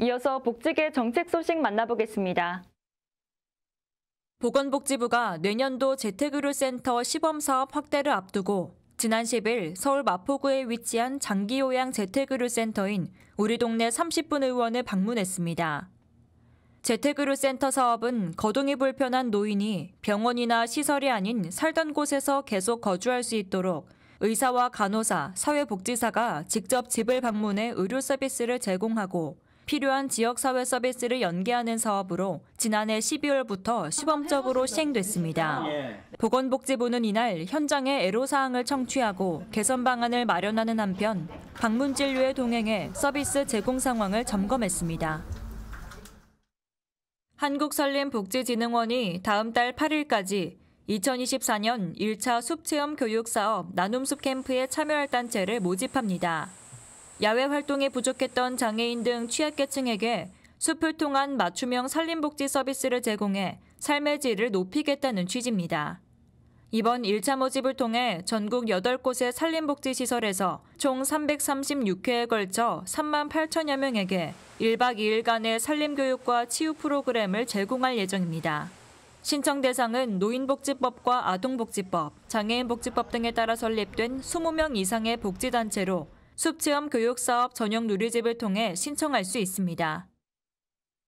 이어서 복지계 정책 소식 만나보겠습니다. 보건복지부가 내년도 재택의료센터 시범사업 확대를 앞두고 지난 10일 서울 마포구에 위치한 장기요양 재택의료센터인 우리 동네 30분 의원을 방문했습니다. 재택의료센터 사업은 거동이 불편한 노인이 병원이나 시설이 아닌 살던 곳에서 계속 거주할 수 있도록 의사와 간호사, 사회복지사가 직접 집을 방문해 의료 서비스를 제공하고 필요한 지역사회 서비스를 연계하는 사업으로 지난해 12월부터 시범적으로 시행됐습니다. 보건복지부는 이날 현장의 애로사항을 청취하고 개선 방안을 마련하는 한편 방문 진료에 동행해 서비스 제공 상황을 점검했습니다. 한국산림복지진흥원이 다음 달 8일까지 2024년 1차 숲체험 교육사업 나눔숲 캠프에 참여할 단체를 모집합니다. 야외 활동에 부족했던 장애인 등 취약계층에게 숲을 통한 맞춤형 산림복지 서비스를 제공해 삶의 질을 높이겠다는 취지입니다. 이번 1차 모집을 통해 전국 8곳의 산림복지시설에서 총 336회에 걸쳐 3만 8천여 명에게 1박 2일간의 산림교육과 치유 프로그램을 제공할 예정입니다. 신청 대상은 노인복지법과 아동복지법, 장애인복지법 등에 따라 설립된 20명 이상의 복지단체로 숲체험 교육사업 전용 누리집을 통해 신청할 수 있습니다.